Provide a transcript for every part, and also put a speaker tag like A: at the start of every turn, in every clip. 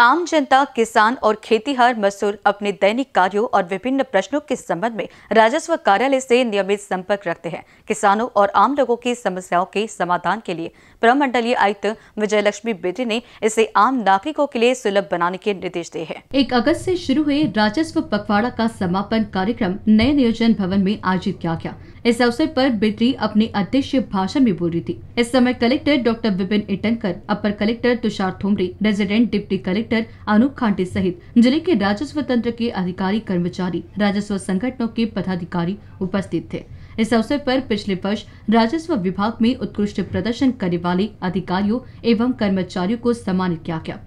A: आम जनता किसान और खेतीहार मजदूर अपने दैनिक कार्यों और विभिन्न प्रश्नों के संबंध में राजस्व कार्यालय से नियमित संपर्क रखते हैं किसानों और आम लोगों की समस्याओं के समाधान के लिए प्रमंडलीय आयुक्त विजय लक्ष्मी बेटी ने इसे आम नागरिकों के लिए सुलभ बनाने के निर्देश दिए हैं एक अगस्त से शुरू हुए राजस्व पखवाड़ा का समापन कार्यक्रम नए नियोजन भवन में आयोजित किया गया इस अवसर पर बेटी अपने अध्यक्ष भाषण में बोल रही थी इस समय कलेक्टर डॉक्टर विपिन इटनकर अपर collector Tushar Thomari resident deputy collector collector Anoop Khante सहित जिले के राजस्व तंत्र के अधिकारी कर्मचारी राजस्व संगठनों के पदाधिकारी उपस्थित थे इस अवसर पर पिछले वर्ष राजस्व विभाग में उत्कृष्ट प्रदर्शन करने वाले अधिकारियों एवं कर्मचारियों को सम्मानित किया गया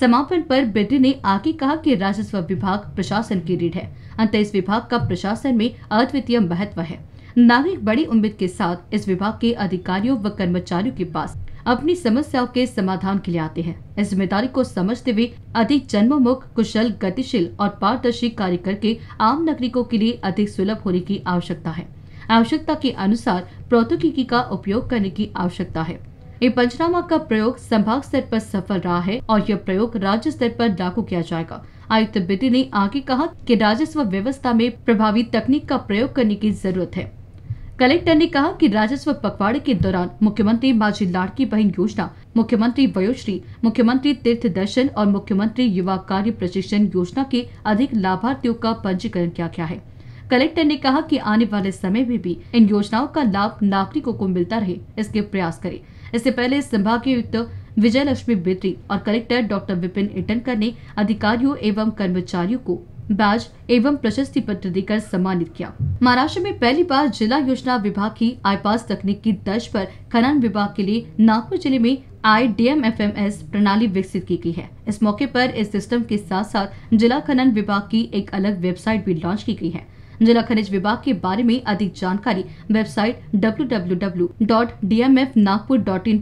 A: समापन पर बेटी ने आगे कहा कि राजस्व विभाग प्रशासन की रीढ़ है अंत इस विभाग का प्रशासन में अद्वितीय महत्व है नागरिक बड़ी उम्मीद के साथ इस विभाग के अधिकारियों व कर्मचारियों के पास अपनी समस्याओं के समाधान के लिए आते हैं इस जिम्मेदारी को समझते हुए अधिक जन्ममुख कुशल गतिशील और पारदर्शी कार्य करके आम नागरिकों के लिए अधिक सुलभ होने की आवश्यकता है आवश्यकता के अनुसार प्रौद्योगिकी का उपयोग करने की आवश्यकता है ये पंचनामा का प्रयोग संभाग स्तर पर सफल रहा है और यह प्रयोग राज्य स्तर पर लागू किया जाएगा आयुक्त बिटी ने आगे कहा कि राजस्व व्यवस्था में प्रभावी तकनीक का प्रयोग करने की जरूरत है कलेक्टर ने कहा कि राजस्व पखवाड़े के दौरान मुख्यमंत्री माझी लाड़की बहन योजना मुख्यमंत्री वयोश्री मुख्यमंत्री तीर्थ दर्शन और मुख्यमंत्री युवा कार्य प्रशिक्षण योजना के अधिक लाभार्थियों का पंजीकरण किया गया है कलेक्टर ने कहा कि आने वाले समय में भी इन योजनाओं का लाभ नागरिकों को मिलता रहे इसके प्रयास करें इससे पहले संभागीय युक्त विजय लक्ष्मी बेत्री और कलेक्टर डॉक्टर विपिन इटनकर ने अधिकारियों एवं कर्मचारियों को बैज एवं प्रशस्ति पत्र देकर सम्मानित किया महाराष्ट्र में पहली बार जिला योजना विभाग की आई पास तकनीक की दर्ज पर खनन विभाग के लिए नागपुर जिले में I D M F M S प्रणाली विकसित की गई है इस मौके पर इस सिस्टम के साथ साथ जिला खनन विभाग की एक अलग वेबसाइट भी लॉन्च की गई है जिला खनिज विभाग के बारे में अधिक जानकारी वेबसाइट डब्ल्यू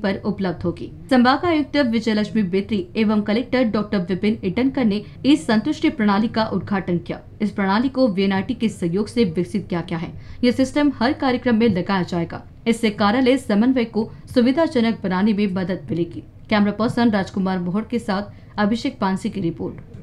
A: पर उपलब्ध होगी संभाग आयुक्त विजयलक्ष्मी बेत्री एवं कलेक्टर डॉक्टर विपिन इटनकर ने इस संतुष्टि प्रणाली का उद्घाटन किया इस प्रणाली को वी के सहयोग ऐसी विकसित किया गया है यह सिस्टम हर कार्यक्रम में लगाया जाएगा इससे कार्यालय समन्वय को सुविधाजनक बनाने में मदद मिलेगी कैमरा पर्सन राजकुमार मोहर के साथ अभिषेक पानसी की रिपोर्ट